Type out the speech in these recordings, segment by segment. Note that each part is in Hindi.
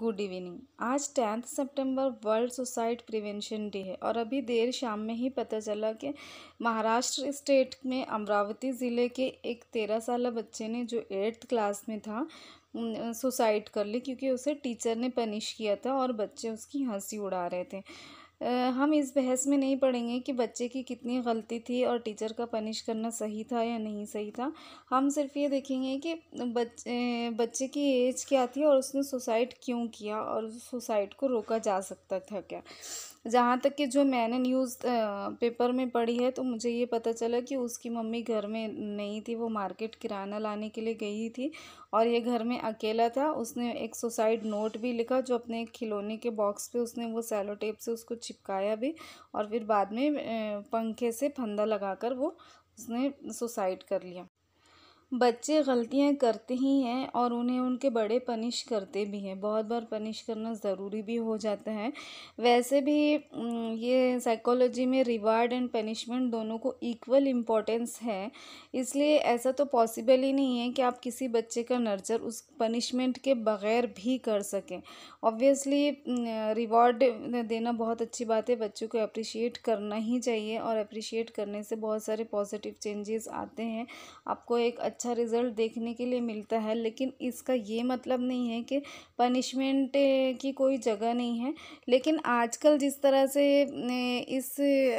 गुड इवनिंग आज टेंथ सितंबर वर्ल्ड सुसाइड प्रिवेंशन डे है और अभी देर शाम में ही पता चला कि महाराष्ट्र स्टेट में अमरावती ज़िले के एक तेरह साल बच्चे ने जो एट्थ क्लास में था सुसाइड कर ली क्योंकि उसे टीचर ने पनिश किया था और बच्चे उसकी हंसी उड़ा रहे थे हम इस बहस में नहीं पढ़ेंगे कि बच्चे की कितनी गलती थी और टीचर का पनिश करना सही था या नहीं सही था हम सिर्फ ये देखेंगे कि बच्चे बच्चे की एज क्या थी और उसने सुसाइड क्यों किया और उस सुसाइड को रोका जा सकता था क्या जहाँ तक कि जो मैंने न्यूज़ पेपर में पढ़ी है तो मुझे ये पता चला कि उसकी मम्मी घर में नहीं थी वो मार्केट किराना लाने के लिए गई थी और ये घर में अकेला था उसने एक सुसाइड नोट भी लिखा जो अपने खिलौने के बॉक्स पे उसने वो सैलो टेप से उसको चिपकाया भी और फिर बाद में पंखे से फंदा लगा वो उसने सुसाइड कर लिया बच्चे गलतियाँ करते ही हैं और उन्हें उनके बड़े पनिश करते भी हैं बहुत बार पनिश करना ज़रूरी भी हो जाता है वैसे भी ये साइकोलॉजी में रिवार्ड एंड पनिशमेंट दोनों को इक्वल इम्पोर्टेंस है इसलिए ऐसा तो पॉसिबल ही नहीं है कि आप किसी बच्चे का नर्चर उस पनिशमेंट के बगैर भी कर सकें ऑब्वियसली रिवॉर्ड देना बहुत अच्छी बात है बच्चों को अप्रिशिएट करना ही चाहिए और अप्रिशिएट करने से बहुत सारे पॉजिटिव चेंजेस आते हैं आपको एक अच्छा अच्छा रिज़ल्ट देखने के लिए मिलता है लेकिन इसका ये मतलब नहीं है कि पनिशमेंट की कोई जगह नहीं है लेकिन आजकल जिस तरह से इस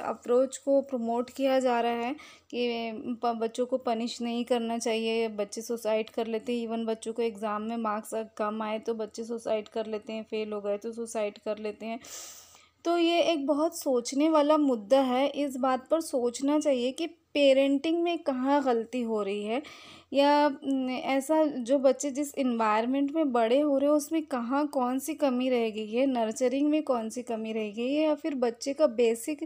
अप्रोच को प्रमोट किया जा रहा है कि बच्चों को पनिश नहीं करना चाहिए बच्चे सुसाइड कर लेते हैं इवन बच्चों को एग्ज़ाम में मार्क्स कम आए तो बच्चे सुसाइड कर लेते हैं फेल हो गए तो सुसाइड कर लेते हैं तो ये एक बहुत सोचने वाला मुद्दा है इस बात पर सोचना चाहिए कि पेरेंटिंग में कहाँ गलती हो रही है या ऐसा जो बच्चे जिस इन्वायरमेंट में बड़े हो रहे हैं उसमें कहाँ कौन सी कमी रह गई है नर्चरिंग में कौन सी कमी रह गई है या फिर बच्चे का बेसिक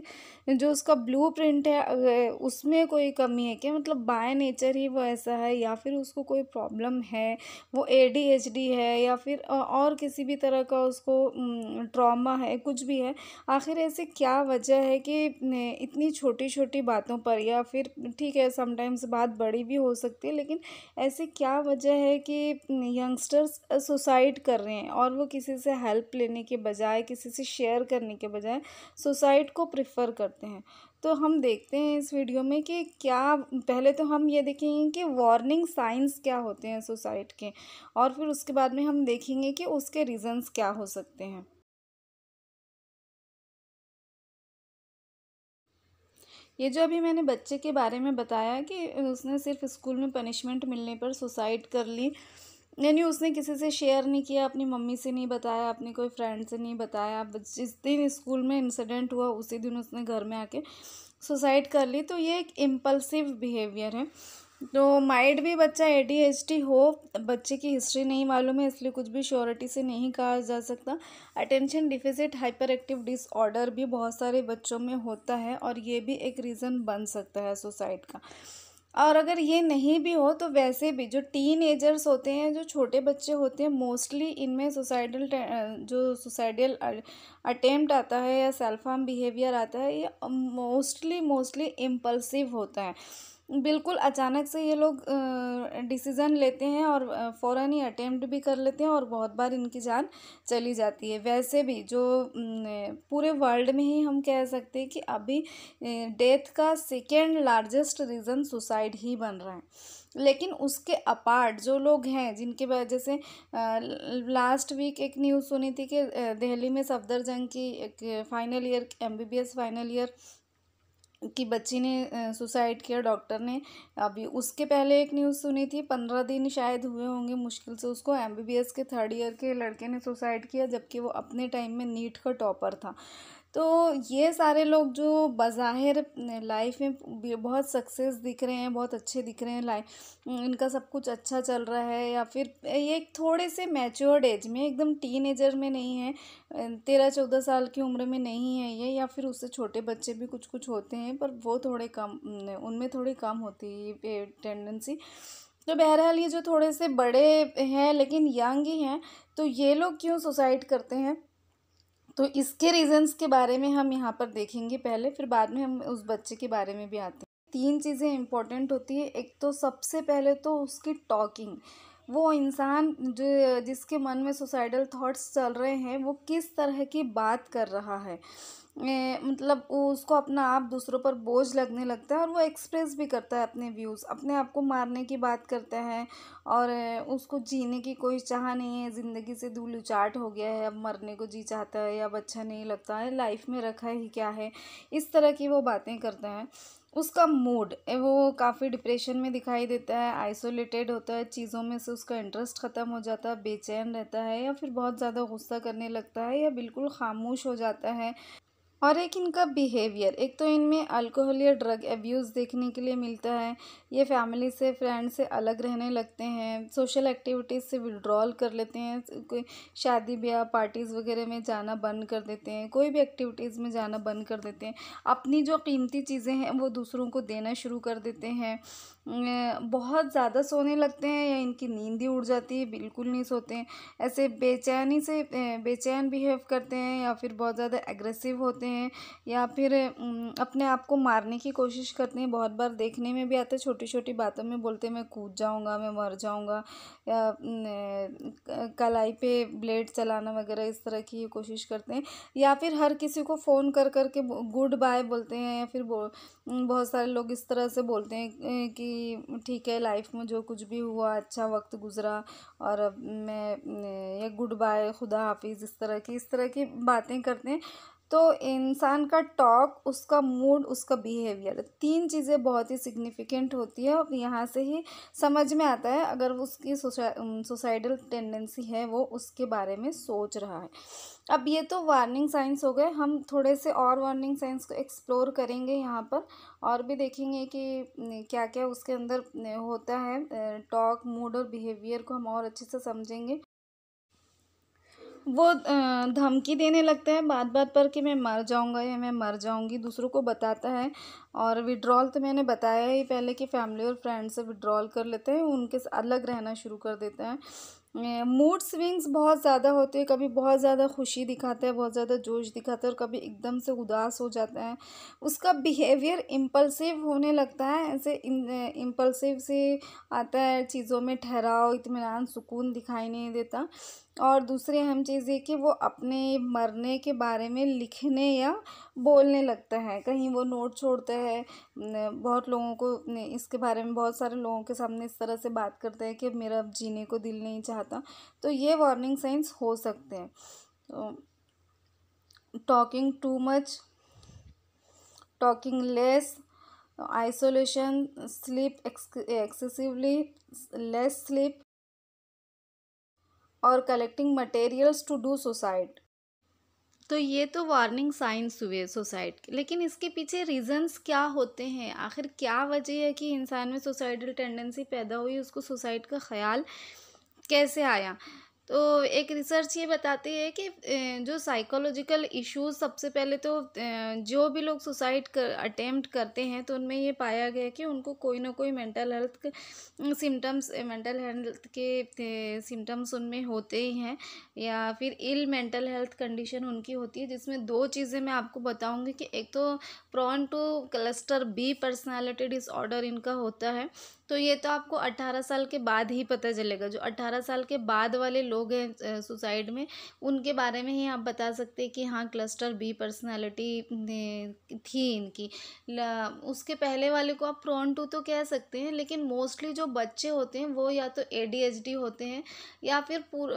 जो उसका ब्लू प्रिंट है उसमें कोई कमी है क्या मतलब बाय नेचर ही वो ऐसा है या फिर उसको कोई प्रॉब्लम है वो ए डी एच डी है या फिर और किसी भी तरह का उसको ट्रामा है कुछ भी है आखिर ऐसे क्या वजह है कि इतनी छोटी छोटी बातों पर या फिर फिर ठीक है समटाइम्स बात बड़ी भी हो सकती है लेकिन ऐसे क्या वजह है कि यंगस्टर्स सुसाइड कर रहे हैं और वो किसी से हेल्प लेने के बजाय किसी से शेयर करने के बजाय सुसाइड को प्रिफ़र करते हैं तो हम देखते हैं इस वीडियो में कि क्या पहले तो हम ये देखेंगे कि वार्निंग साइंस क्या होते हैं सुसाइड के और फिर उसके बाद में हम देखेंगे कि उसके रीज़न्स क्या हो सकते हैं ये जो अभी मैंने बच्चे के बारे में बताया कि उसने सिर्फ स्कूल में पनिशमेंट मिलने पर सुसाइड कर ली यानी उसने किसी से शेयर नहीं किया अपनी मम्मी से नहीं बताया अपने कोई फ्रेंड से नहीं बताया जिस दिन स्कूल में इंसिडेंट हुआ उसी दिन उसने घर में आके सुसाइड कर ली तो ये एक इम्पल्सिव बिहेवियर है तो माइड भी बच्चा ए हो बच्चे की हिस्ट्री नहीं मालूम है इसलिए कुछ भी श्योरिटी से नहीं कहा जा सकता attention deficit hyperactive disorder भी बहुत सारे बच्चों में होता है और ये भी एक रीज़न बन सकता है सुसाइड का और अगर ये नहीं भी हो तो वैसे भी जो टीन एजर्स होते हैं जो छोटे बच्चे होते हैं मोस्टली इनमें सुसाइडल जो सुसाइडल अटेम्प्ट आता है या सेल्फ हार्म बिहेवियर आता है ये मोस्टली मोस्टली इम्पल्सिव होता है बिल्कुल अचानक से ये लोग डिसीज़न लेते हैं और फ़ौर ही अटेम्प्ट भी कर लेते हैं और बहुत बार इनकी जान चली जाती है वैसे भी जो पूरे वर्ल्ड में ही हम कह सकते हैं कि अभी डेथ का सेकेंड लार्जेस्ट रीज़न सुसाइड ही बन रहा है लेकिन उसके अपार्ट जो लोग हैं जिनके वजह से लास्ट वीक एक न्यूज़ सुनी थी कि दिल्ली में सफदर जंग की एक final year M final year कि बच्ची ने सुसाइड किया डॉक्टर ने अभी उसके पहले एक न्यूज़ सुनी थी पंद्रह दिन शायद हुए होंगे मुश्किल से उसको एम के थर्ड ईयर के लड़के ने सुसाइड किया जबकि वो अपने टाइम में नीट का टॉपर था तो ये सारे लोग जो बज़ाहिर लाइफ में बहुत सक्सेस दिख रहे हैं बहुत अच्छे दिख रहे हैं लाइफ इनका सब कुछ अच्छा चल रहा है या फिर ये थोड़े से मैच्योर्ड एज में एकदम एजर में नहीं है तेरह चौदह साल की उम्र में नहीं है ये या फिर उससे छोटे बच्चे भी कुछ कुछ होते हैं पर वो थोड़े कम उनमें थोड़ी कम होती है टेंडेंसी तो बहरहाल ये जो थोड़े से बड़े हैं लेकिन यंग ही हैं तो ये लोग क्यों सुसाइड करते हैं तो इसके रीज़न्स के बारे में हम यहाँ पर देखेंगे पहले फिर बाद में हम उस बच्चे के बारे में भी आते हैं तीन चीज़ें इम्पॉर्टेंट होती है एक तो सबसे पहले तो उसकी टॉकिंग वो इंसान जो जिसके मन में सुसाइडल थॉट्स चल रहे हैं वो किस तरह की बात कर रहा है ए, मतलब उसको अपना आप दूसरों पर बोझ लगने लगता है और वो एक्सप्रेस भी करता है अपने व्यूज़ अपने आप को मारने की बात करता है और उसको जीने की कोई चाह नहीं है ज़िंदगी से धूल उचाट हो गया है अब मरने को जी चाहता है अब अच्छा नहीं लगता है लाइफ में रखा ही क्या है इस तरह की वो बातें करते हैं उसका मूड वो काफ़ी डिप्रेशन में दिखाई देता है आइसोलेटेड होता है चीज़ों में से उसका इंटरेस्ट ख़त्म हो जाता है बेचैन रहता है या फिर बहुत ज़्यादा गुस्सा करने लगता है या बिल्कुल खामोश हो जाता है और एक इनका बिहेवियर एक तो इनमें अल्कोहल या ड्रग एब्यूज़ देखने के लिए मिलता है ये फैमिली से फ्रेंड से अलग रहने लगते हैं सोशल एक्टिविटीज़ से विड्रॉल कर लेते हैं कोई शादी ब्याह पार्टीज़ वगैरह में जाना बंद कर देते हैं कोई भी एक्टिविटीज़ में जाना बंद कर देते हैं अपनी जो कीमती चीज़ें हैं वो दूसरों को देना शुरू कर देते हैं बहुत ज़्यादा सोने लगते हैं या इनकी नींद ही उड़ जाती है बिल्कुल नहीं सोते हैं ऐसे बेचैनी से बेचैन बिहेव करते हैं या फिर बहुत ज़्यादा एग्रेसिव होते हैं या फिर अपने आप को मारने की कोशिश करते हैं बहुत बार देखने में भी आते हैं छोटी छोटी बातों में बोलते हैं मैं कूद जाऊँगा मैं मर जाऊँगा या कलाई पे ब्लेड चलाना वगैरह इस तरह की कोशिश करते हैं या फिर हर किसी को फ़ोन कर करके गुड बाय बोलते हैं या फिर बहुत सारे लोग इस तरह से बोलते हैं कि ठीक है लाइफ में जो कुछ भी हुआ अच्छा वक्त गुज़रा और अब मैं ये गुड बाय खुदा हाफिज़ इस तरह की इस तरह की बातें करते हैं तो इंसान का टॉक उसका मूड उसका बिहेवियर तीन चीज़ें बहुत ही सिग्निफिकेंट होती है और यहाँ से ही समझ में आता है अगर उसकी सुसाइडल टेंडेंसी है वो उसके बारे में सोच रहा है अब ये तो वार्निंग साइंस हो गए हम थोड़े से और वार्निंग साइंस को एक्सप्लोर करेंगे यहाँ पर और भी देखेंगे कि क्या क्या उसके अंदर होता है टॉक मूड और बिहेवियर को हम और अच्छे से समझेंगे वो धमकी देने लगता है बात बात पर कि मैं मर जाऊंगा या मैं मर जाऊंगी दूसरों को बताता है और विड्रॉल तो मैंने बताया ही पहले कि फैमिली और फ्रेंड्स से विड्रॉल कर लेते हैं उनके अलग रहना शुरू कर देते हैं मूड स्विंग्स बहुत ज़्यादा होते हैं कभी बहुत ज़्यादा खुशी दिखाते हैं बहुत ज़्यादा जोश दिखाते हैं और कभी एकदम से उदास हो जाते हैं उसका बिहेवियर इम्पल्सिव होने लगता है ऐसे इम्पल्सिव से आता है चीज़ों में ठहराव इतमान सुकून दिखाई नहीं देता और दूसरी अहम चीज़ ये कि वो अपने मरने के बारे में लिखने या बोलने लगता है कहीं वो नोट छोड़ता है बहुत लोगों को इसके बारे में बहुत सारे लोगों के सामने इस तरह से बात करता है कि मेरा अब जीने को दिल नहीं चाहता तो ये वार्निंग साइंस हो सकते हैं talking too much talking less isolation sleep excessively less sleep और collecting materials to do suicide तो ये तो वार्निंग साइंस हुए सुसाइड के लेकिन इसके पीछे रीजंस क्या होते हैं आखिर क्या वजह है कि इंसान में सुसाइडल टेंडेंसी पैदा हुई उसको सुसाइड का ख्याल कैसे आया तो एक रिसर्च ये बताती है कि जो साइकोलॉजिकल इश्यूज सबसे पहले तो जो भी लोग सुसाइड कर अटेम्प्ट करते हैं तो उनमें ये पाया गया कि उनको कोई ना कोई mental health symptoms mental health के सिम्टम्स उनमें होते ही हैं या फिर इल मेंटल हेल्थ कंडीशन उनकी होती है जिसमें दो चीज़ें मैं आपको बताऊँगी कि एक तो prone to cluster B personality disorder इनका होता है तो ये तो आपको अट्ठारह साल के बाद ही पता चलेगा जो अट्ठारह साल के बाद वाले लोग हैं सुसाइड में उनके बारे में ही आप बता सकते हैं कि हाँ क्लस्टर बी पर्सनालिटी थी इनकी उसके पहले वाले को आप प्रोन टू तो कह सकते हैं लेकिन मोस्टली जो बच्चे होते हैं वो या तो ए होते हैं या फिर पूर,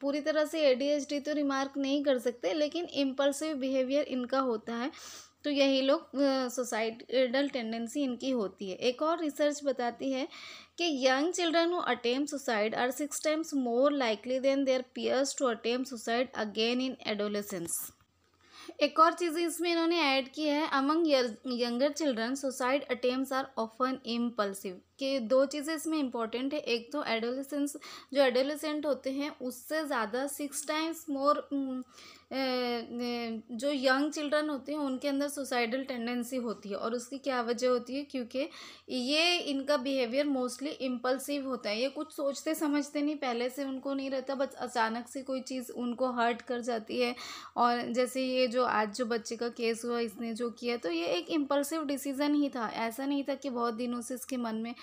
पूरी तरह से ए तो रिमार्क नहीं कर सकते लेकिन इम्पल्सिव बिहेवियर इनका होता है तो यही लोग सोसाइटल टेंडेंसी इनकी होती है एक और रिसर्च बताती है कि young children who attempt suicide are six times more likely than their peers to attempt suicide again in adolescence एक और चीज़ इसमें इन्होंने ऐड की है among younger children suicide attempts are often impulsive कि दो चीज़ें इसमें इंपॉर्टेंट है एक तो एडोलिसेंस जो एडोलिसेंट होते हैं उससे ज़्यादा सिक्स टाइम्स मोर जो यंग चिल्ड्रन होते हैं उनके अंदर सुसाइडल टेंडेंसी होती है और उसकी क्या वजह होती है क्योंकि ये इनका बिहेवियर मोस्टली इम्पल्सिव होता है ये कुछ सोचते समझते नहीं पहले से उनको नहीं रहता बस अचानक से कोई चीज़ उनको हर्ट कर जाती है और जैसे ये जो आज जो बच्चे का केस हुआ इसने जो किया तो ये एक इम्पल्सिव डिसीज़न ही था ऐसा नहीं था कि बहुत दिनों से इसके मन में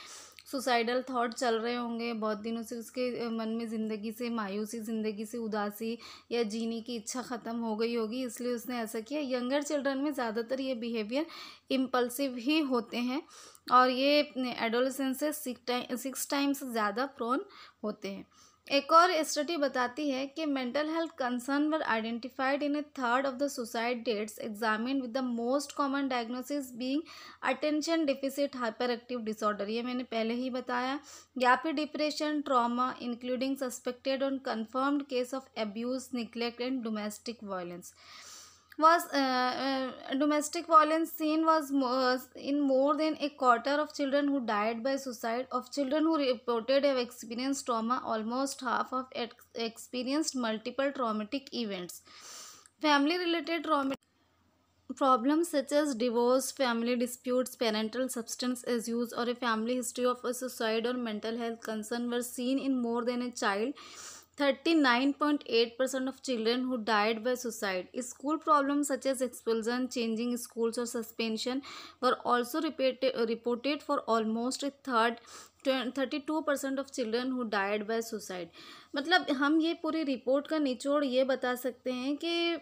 सुसाइडल थॉट चल रहे होंगे बहुत दिनों से उसके मन में ज़िंदगी से मायूसी ज़िंदगी से उदासी या जीने की इच्छा ख़त्म हो गई होगी इसलिए उसने ऐसा किया यंगर चिल्ड्रन में ज़्यादातर ये बिहेवियर इम्पल्सिव ही होते हैं और ये एडोलसेंस से सिक्स टाइम सिक्स ज़्यादा प्रोन होते हैं एक और स्टडी बताती है कि mental health concern were identified in a third of the suicide deaths examine with the most common diagnosis being attention deficit hyperactive disorder ये मैंने पहले ही बताया या फिर डिप्रेशन ट्रॉमा इंक्लूडिंग सस्पेक्टेड और confirmed case of abuse neglect and domestic violence was uh, uh, domestic violence seen was uh, in more than a quarter of children who died by suicide of children who reported have experienced trauma almost half of ex experienced multiple traumatic events family related trauma problems such as divorce family disputes parental substance abuse or a family history of a suicide or mental health concern were seen in more than a child 39.8% of children who died by suicide. School problems such as expulsion, changing schools or suspension were also reported for almost a third thirty two percent of children who died by suicide मतलब हम ये पूरी रिपोर्ट का निचोड़ ये बता सकते हैं कि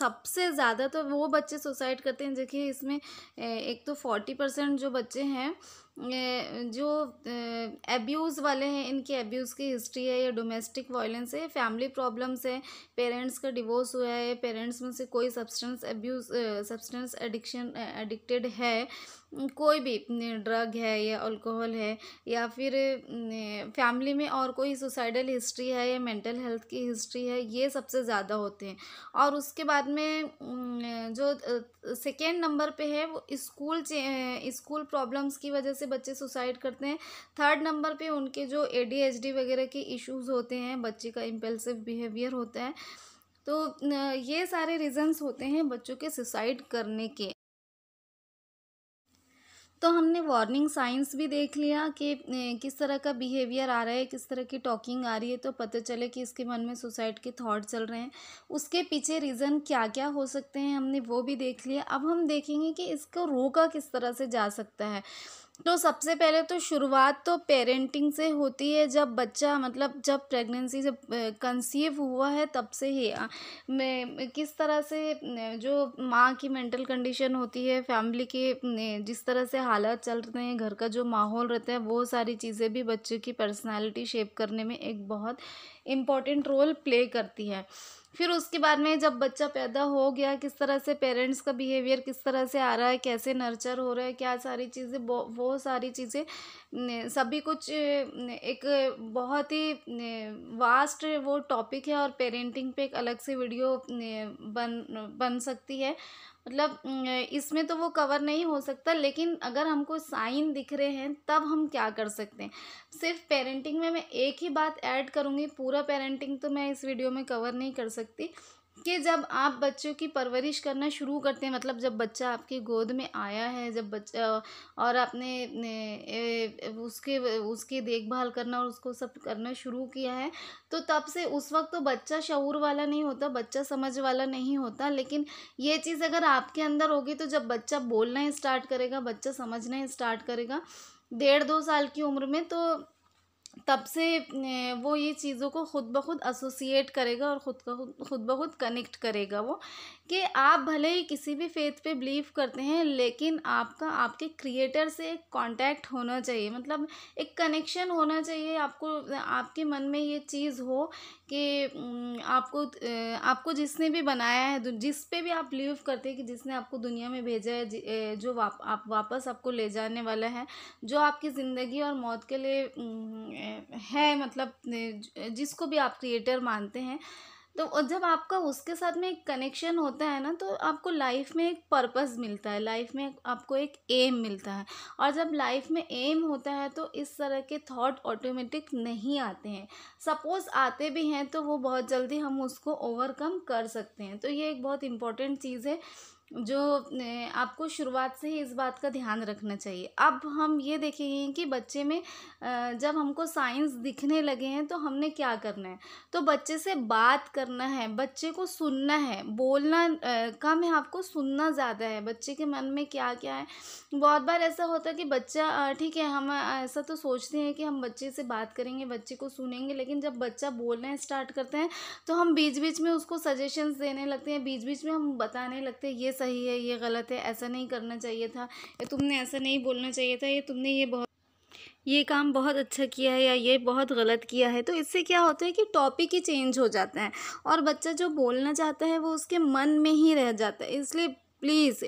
सबसे ज़्यादा तो वो बच्चे सुसाइड करते हैं देखिए इसमें एक तो फोर्टी परसेंट जो बच्चे हैं जो एब्यूज़ वाले हैं इनके एब्यूज़ की हिस्ट्री है या डोमेस्टिक वायलेंस है फैमिली प्रॉब्लम्स है पेरेंट्स का डिवोर्स हुआ है पेरेंट्स में से कोई substance abuse substance addiction addicted है कोई भी ड्रग है या अल्कोहल है या फिर फैमिली में और कोई सुसाइडल हिस्ट्री है या मेंटल हेल्थ की हिस्ट्री है ये सबसे ज़्यादा होते हैं और उसके बाद में जो सेकेंड नंबर पे है वो स्कूल स्कूल प्रॉब्लम्स की वजह से बच्चे सुसाइड करते हैं थर्ड नंबर पे उनके जो ए वगैरह के इश्यूज होते हैं बच्चे का इम्पल्सिव बिहेवियर होता है तो ये सारे रीजंस होते हैं बच्चों के सुसाइड करने के तो हमने वार्निंग साइंस भी देख लिया कि किस तरह का बिहेवियर आ रहा है किस तरह की टॉकिंग आ रही है तो पता चले कि इसके मन में सुसाइड के थॉट चल रहे हैं उसके पीछे रीज़न क्या क्या हो सकते हैं हमने वो भी देख लिया अब हम देखेंगे कि इसको रोका किस तरह से जा सकता है तो सबसे पहले तो शुरुआत तो पेरेंटिंग से होती है जब बच्चा मतलब जब प्रेगनेंसी से कंसीव हुआ है तब से ही में किस तरह से जो माँ की मेंटल कंडीशन होती है फैमिली के जिस तरह से हालात चल रहे हैं घर का जो माहौल रहता है वो सारी चीज़ें भी बच्चे की पर्सनालिटी शेप करने में एक बहुत इम्पॉर्टेंट रोल प्ले करती है फिर उसके बाद में जब बच्चा पैदा हो गया किस तरह से पेरेंट्स का बिहेवियर किस तरह से आ रहा है कैसे नर्चर हो रहा है क्या सारी चीज़ें वो सारी चीज़ें सभी कुछ एक बहुत ही वास्ट वो टॉपिक है और पेरेंटिंग पे एक अलग से वीडियो बन बन सकती है मतलब इसमें तो वो कवर नहीं हो सकता लेकिन अगर हमको साइन दिख रहे हैं तब हम क्या कर सकते हैं सिर्फ पेरेंटिंग में मैं एक ही बात ऐड करूँगी पूरा पेरेंटिंग तो मैं इस वीडियो में कवर नहीं कर सकती कि जब आप बच्चों की परवरिश करना शुरू करते हैं मतलब जब बच्चा आपकी गोद में आया है जब बच्चा और आपने उसके उसकी देखभाल करना और उसको सब करना शुरू किया है तो तब से उस वक्त तो बच्चा शऊर वाला नहीं होता बच्चा समझ वाला नहीं होता लेकिन ये चीज़ अगर आपके अंदर होगी तो जब बच्चा बोलना स्टार्ट करेगा बच्चा समझना स्टार्ट करेगा डेढ़ दो साल की उम्र में तो तब से वो ये चीज़ों को खुद ब खुद एसोसिएट करेगा और ख़ुद का खुद ब खुद कनेक्ट करेगा वो कि आप भले ही किसी भी फेथ पे बिलीव करते हैं लेकिन आपका आपके क्रिएटर से एक कॉन्टैक्ट होना चाहिए मतलब एक कनेक्शन होना चाहिए आपको आपके मन में ये चीज़ हो कि आपको आपको जिसने भी बनाया है जिस पे भी आप बिलीव करते हैं कि जिसने आपको दुनिया में भेजा है जो वाप, आप वापस आपको ले जाने वाला है जो आपकी ज़िंदगी और मौत के लिए है मतलब जिसको भी आप क्रिएटर मानते हैं तो जब आपका उसके साथ में एक कनेक्शन होता है ना तो आपको लाइफ में एक पर्पस मिलता है लाइफ में आपको एक एम मिलता है और जब लाइफ में एम होता है तो इस तरह के थॉट ऑटोमेटिक नहीं आते हैं सपोज़ आते भी हैं तो वो बहुत जल्दी हम उसको ओवरकम कर सकते हैं तो ये एक बहुत इम्पॉर्टेंट चीज़ है जो आपको शुरुआत से ही इस बात का ध्यान रखना चाहिए अब हम ये देखेंगे कि बच्चे में जब हमको साइंस दिखने लगे हैं तो हमने क्या करना है तो बच्चे से बात करना है बच्चे को सुनना है बोलना कम है आपको सुनना ज़्यादा है बच्चे के मन में क्या क्या है बहुत बार ऐसा होता है कि बच्चा ठीक है हम ऐसा तो सोचते हैं कि हम बच्चे से बात करेंगे बच्चे को सुनेंगे लेकिन जब बच्चा बोलना स्टार्ट करते हैं तो हम बीच बीच में उसको सजेशंस देने लगते हैं बीच बीच में हम बताने लगते हैं ये सही है ये गलत है ऐसा नहीं करना चाहिए था या तुमने ऐसा नहीं बोलना चाहिए था ये तुमने ये बहुत ये काम बहुत अच्छा किया है या ये बहुत गलत किया है तो इससे क्या होता है कि टॉपिक ही चेंज हो जाता है और बच्चा जो बोलना चाहता है वो उसके मन में ही रह जाता है इसलिए प्लीज़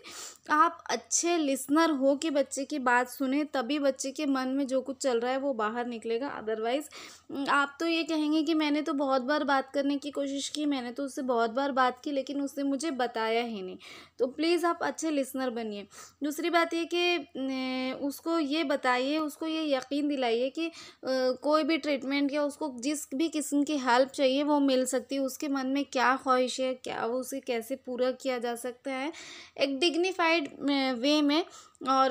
आप अच्छे लिसनर हो के बच्चे की बात सुने तभी बच्चे के मन में जो कुछ चल रहा है वो बाहर निकलेगा अदरवाइज़ आप तो ये कहेंगे कि मैंने तो बहुत बार बात करने की कोशिश की मैंने तो उससे बहुत बार बात की लेकिन उसने मुझे बताया ही नहीं तो प्लीज़ आप अच्छे लिसनर बनिए दूसरी बात ये कि उसको ये बताइए उसको ये यकीन दिलाइए कि कोई भी ट्रीटमेंट या उसको जिस भी किस्म की हेल्प चाहिए वो मिल सकती है उसके मन में क्या ख्वाहिश है क्या उसे कैसे पूरा किया जा सकता है एक डिग्निफाइड वे में और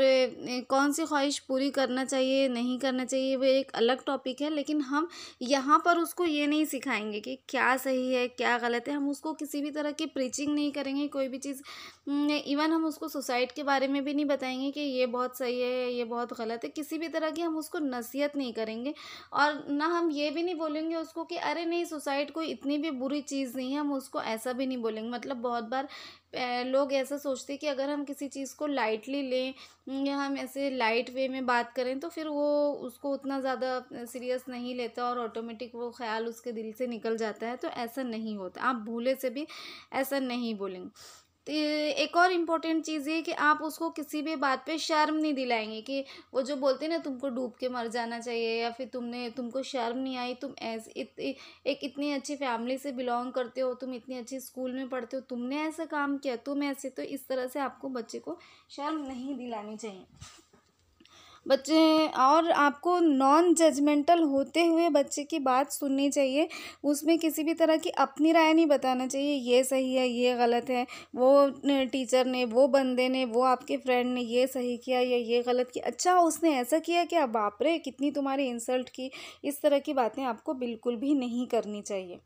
कौन सी ख्वाहिश पूरी करना चाहिए नहीं करना चाहिए वो एक अलग टॉपिक है लेकिन हम यहाँ पर उसको ये नहीं सिखाएंगे कि क्या सही है क्या गलत है हम उसको किसी भी तरह की प्रीचिंग नहीं करेंगे कोई भी चीज़ इवन हम उसको सुसाइड के बारे में भी नहीं बताएंगे कि ये बहुत सही है ये बहुत गलत है किसी भी तरह की हम उसको नसीहत नहीं करेंगे और ना हम ये भी नहीं बोलेंगे उसको कि अरे नहीं सुसाइड कोई इतनी भी बुरी चीज़ नहीं है हम उसको ऐसा भी नहीं बोलेंगे मतलब बहुत बार लोग ऐसा सोचते हैं कि अगर हम किसी चीज़ को लाइटली लें या हम ऐसे लाइट वे में बात करें तो फिर वो उसको उतना ज़्यादा सीरियस नहीं लेता और ऑटोमेटिक वो ख्याल उसके दिल से निकल जाता है तो ऐसा नहीं होता आप भूले से भी ऐसा नहीं बोलेंगे तो एक और इम्पॉर्टेंट चीज़ ये कि आप उसको किसी भी बात पे शर्म नहीं दिलाएंगे कि वो जो बोलते हैं ना तुमको डूब के मर जाना चाहिए या फिर तुमने तुमको शर्म नहीं आई तुम ऐसे इत, एक इतनी अच्छी फैमिली से बिलोंग करते हो तुम इतनी अच्छी स्कूल में पढ़ते हो तुमने ऐसा काम किया तुम ऐसे तो इस तरह से आपको बच्चे को शर्म नहीं दिलानी चाहिए बच्चे और आपको नॉन जजमेंटल होते हुए बच्चे की बात सुननी चाहिए उसमें किसी भी तरह की अपनी राय नहीं बताना चाहिए ये सही है ये गलत है वो टीचर ने वो बंदे ने वो आपके फ्रेंड ने ये सही किया या ये गलत किया अच्छा उसने ऐसा किया कि अब बापरे कितनी तुम्हारी इंसल्ट की इस तरह की बातें आपको बिल्कुल भी नहीं करनी चाहिए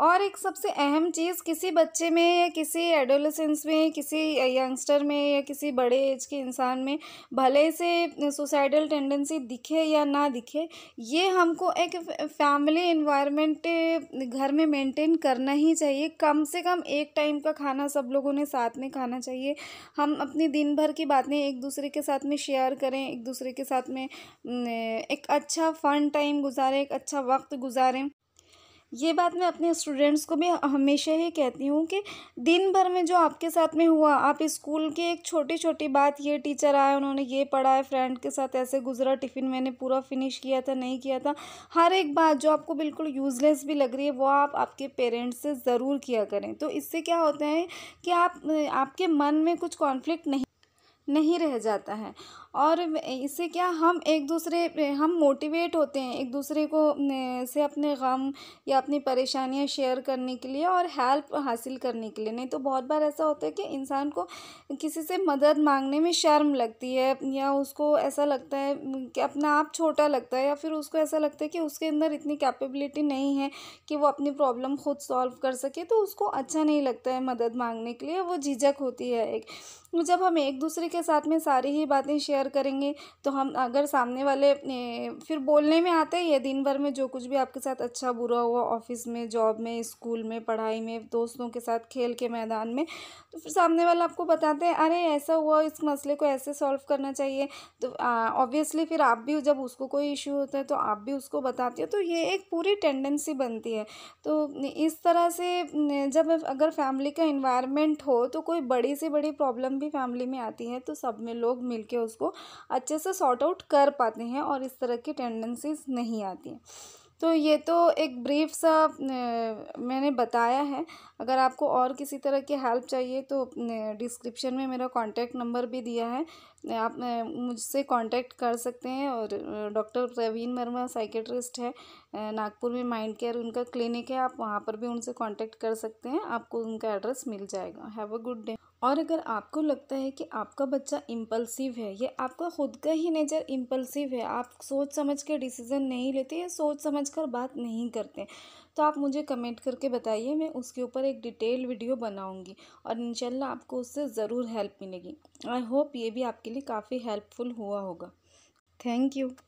और एक सबसे अहम चीज़ किसी बच्चे में या किसी एडोलसेंस में किसी यंगस्टर में या किसी बड़े एज के इंसान में भले से सुसाइडल टेंडेंसी दिखे या ना दिखे ये हमको एक फैमिली इन्वायरमेंट घर में मेंटेन करना ही चाहिए कम से कम एक टाइम का खाना सब लोगों ने साथ में खाना चाहिए हम अपनी दिन भर की बातें एक दूसरे के साथ में शेयर करें एक दूसरे के साथ में एक अच्छा फ़न टाइम गुजारें एक अच्छा वक्त गुजारें ये बात मैं अपने स्टूडेंट्स को भी हमेशा ही कहती हूँ कि दिन भर में जो आपके साथ में हुआ आप स्कूल की एक छोटी छोटी बात ये टीचर आए उन्होंने ये पढ़ाया फ्रेंड के साथ ऐसे गुजरा टिफ़िन मैंने पूरा फिनिश किया था नहीं किया था हर एक बात जो आपको बिल्कुल यूज़लेस भी लग रही है वो आप आपके पेरेंट्स से ज़रूर किया करें तो इससे क्या होता है कि आप आपके मन में कुछ कॉन्फ्लिक्ट नहीं नहीं रह जाता है और इससे क्या हम एक दूसरे हम मोटिवेट होते हैं एक दूसरे को से अपने गम या अपनी परेशानियाँ शेयर करने के लिए और हेल्प हासिल करने के लिए नहीं तो बहुत बार ऐसा होता है कि इंसान को किसी से मदद मांगने में शर्म लगती है या उसको ऐसा लगता है कि अपना आप छोटा लगता है या फिर उसको ऐसा लगता है कि उसके अंदर इतनी कैपेबिलिटी नहीं है कि वो अपनी प्रॉब्लम खुद सॉल्व कर सके तो उसको अच्छा नहीं लगता है मदद मांगने के लिए वो झिझक होती है एक जब हम एक दूसरे के साथ में सारी ही बातें शेयर शेयर करेंगे तो हम अगर सामने वाले फिर बोलने में आते हैं ये दिन भर में जो कुछ भी आपके साथ अच्छा बुरा हुआ ऑफिस में जॉब में स्कूल में पढ़ाई में दोस्तों के साथ खेल के मैदान में तो फिर सामने वाला आपको बताते हैं अरे ऐसा हुआ इस मसले को ऐसे सॉल्व करना चाहिए तो ऑब्वियसली फिर आप भी जब उसको कोई इशू होता है तो आप भी उसको बताते हो तो ये एक पूरी टेंडेंसी बनती है तो इस तरह से जब अगर फैमिली का इन्वायरमेंट हो तो कोई बड़ी से बड़ी प्रॉब्लम भी फैमिली में आती है तो सब में लोग मिलके उसको अच्छे से सॉर्ट आउट कर पाते हैं और इस तरह की टेंडेंसीज नहीं आती हैं तो ये तो एक ब्रीफ सा मैंने बताया है अगर आपको और किसी तरह की हेल्प चाहिए तो डिस्क्रिप्शन में मेरा कांटेक्ट नंबर भी दिया है आप मुझसे कांटेक्ट कर सकते हैं और डॉक्टर प्रवीण वर्मा साइकेट्रिस्ट है नागपुर में माइंड केयर उनका क्लिनिक है आप वहाँ पर भी उनसे कांटेक्ट कर सकते हैं आपको उनका एड्रेस मिल जाएगा हैव अ गुड डे और अगर आपको लगता है कि आपका बच्चा इम्पल्सिव है या आपका खुद का ही नेचर इम्पल्सिव है आप सोच समझ कर डिसीज़न नहीं लेते या सोच समझ कर बात नहीं करते तो आप मुझे कमेंट करके बताइए मैं उसके ऊपर एक डिटेल वीडियो बनाऊंगी और इनशाला आपको उससे ज़रूर हेल्प मिलेगी आई होप ये भी आपके लिए काफ़ी हेल्पफुल हुआ होगा थैंक यू